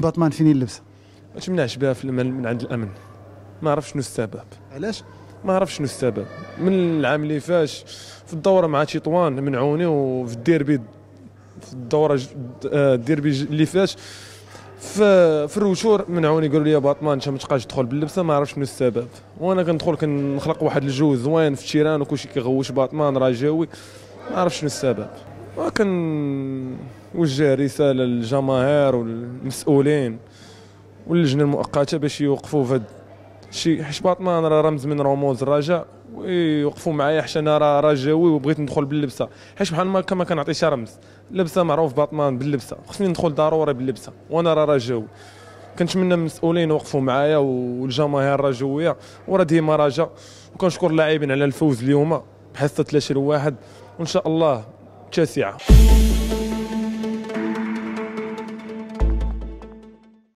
باتمان فين اللبسه؟ ما تمنعش بها في من عند الامن ما عرف شنو السبب علاش ما عرف شنو السبب من العام اللي فاش في الدوره مع تيطوان منعوني وفي الديربي في الدوره آه، الديربي اللي فاش في في منعوني قالوا لي باطمان انت ما تبقاش تدخل باللبسه ما عرفتش شنو السبب وانا كندخل كنخلق واحد الجو زوين في التيران وكلشي كيغوش باطمان راه جاوي ما عرفتش شنو السبب وكن وجه رساله للجماهير والمسؤولين واللجنه المؤقته باش يوقفوا في شي حيت باطمان راه رمز من رموز الرجاء ويوقفوا معايا حيت انا راه رجاوي وبغيت ندخل باللبسه حيت بحال ما كما كنعطيش رمز لبسه معروف باطمان باللبسه خصني ندخل ضروري باللبسه وانا راه رجاوي كنتمنى المسؤولين وقفوا معايا والجماهير الرجويه وراه ديما رجا وكنشكر اللاعبين على الفوز اليوم بحصه 3 لواحد وان شاء الله تاسعه